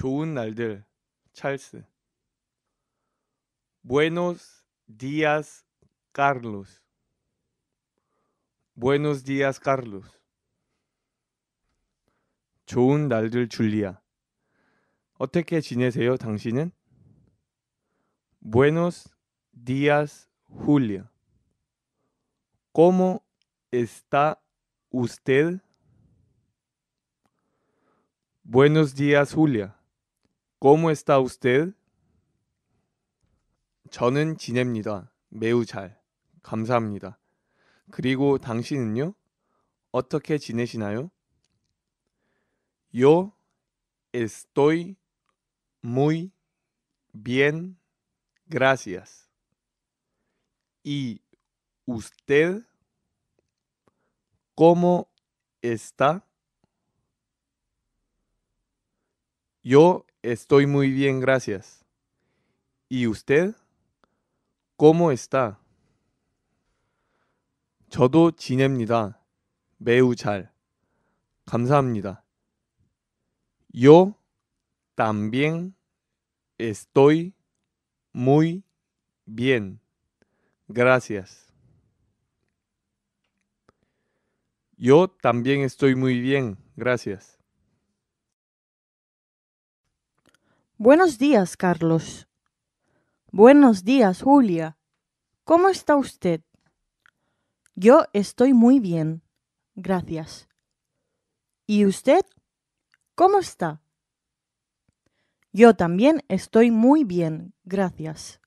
좋은 날들 Buenos días Carlos Buenos días Carlos 좋은 Buenos días Julia ¿Cómo está usted? Buenos días Julia ¿Cómo está usted? 저는 지냅니다. 매우 잘. 감사합니다. 그리고 당신은요? 어떻게 지내시나요? Yo estoy muy bien, gracias. ¿Y usted cómo está? Yo Estoy muy bien, gracias. ¿Y usted? ¿Cómo está? 저도 지냅니다. 매우 잘. Yo también estoy muy bien. Gracias. Yo también estoy muy bien. Gracias. Buenos días, Carlos. Buenos días, Julia. ¿Cómo está usted? Yo estoy muy bien. Gracias. ¿Y usted? ¿Cómo está? Yo también estoy muy bien. Gracias.